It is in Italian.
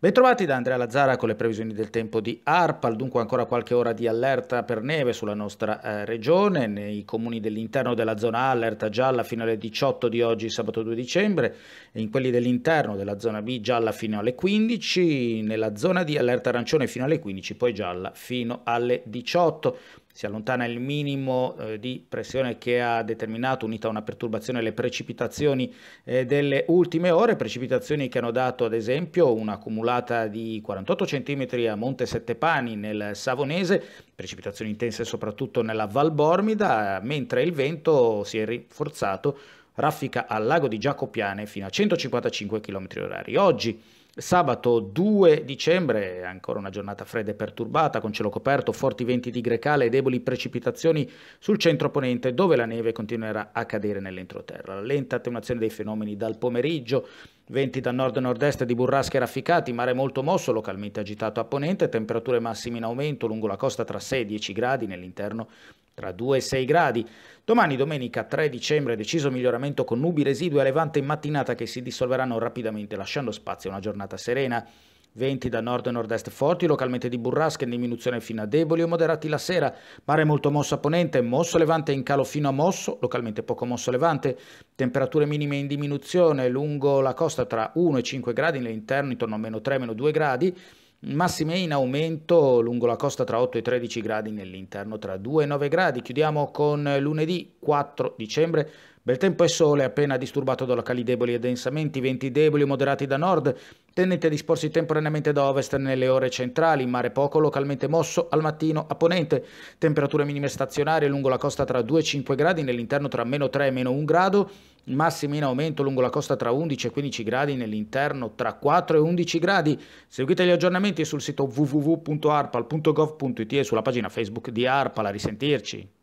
Bentrovati da Andrea Lazzara con le previsioni del tempo di ARPAL, dunque ancora qualche ora di allerta per neve sulla nostra eh, regione, nei comuni dell'interno della zona A allerta gialla fino alle 18 di oggi sabato 2 dicembre, e in quelli dell'interno della zona B gialla fino alle 15, nella zona D allerta arancione fino alle 15, poi gialla fino alle 18 si allontana il minimo eh, di pressione che ha determinato, unita a una perturbazione, le precipitazioni eh, delle ultime ore, precipitazioni che hanno dato ad esempio un accumulato nuvolata di 48 cm a Monte Sette Pani nel Savonese, precipitazioni intense soprattutto nella Val Bormida, mentre il vento si è rinforzato, raffica al lago di Giacopiane fino a 155 km/h. Oggi Sabato 2 dicembre, ancora una giornata fredda e perturbata, con cielo coperto, forti venti di grecale e deboli precipitazioni sul centro ponente, dove la neve continuerà a cadere nell'entroterra. La lenta attenuazione dei fenomeni dal pomeriggio, Venti da nord-nord-est di burrasche rafficati, mare molto mosso, localmente agitato a ponente, temperature massime in aumento lungo la costa tra 6 e 10 gradi, nell'interno tra 2 e 6 gradi. Domani, domenica 3 dicembre, deciso miglioramento con nubi residue a levante in mattinata che si dissolveranno rapidamente, lasciando spazio a una giornata serena. Venti da nord e nord-est forti, localmente di burrasca in diminuzione fino a deboli o moderati la sera. Mare molto mosso a ponente, mosso levante in calo fino a mosso, localmente poco mosso levante. Temperature minime in diminuzione lungo la costa tra 1 e 5 gradi, nell'interno intorno a meno 3, meno 2 gradi. Massime in aumento lungo la costa tra 8 e 13 gradi, nell'interno tra 2 e 9 gradi. Chiudiamo con lunedì, 4 dicembre. Bel tempo e sole, appena disturbato da locali deboli e densamenti, venti deboli e moderati da nord, tendenti a disporsi temporaneamente da ovest nelle ore centrali, mare poco localmente mosso, al mattino a ponente, temperature minime stazionarie lungo la costa tra 2 e 5 gradi, nell'interno tra meno 3 e meno 1 grado, massimi in aumento lungo la costa tra 11 e 15 gradi, nell'interno tra 4 e 11 gradi. Seguite gli aggiornamenti sul sito www.arpal.gov.it e sulla pagina Facebook di Arpal. A risentirci.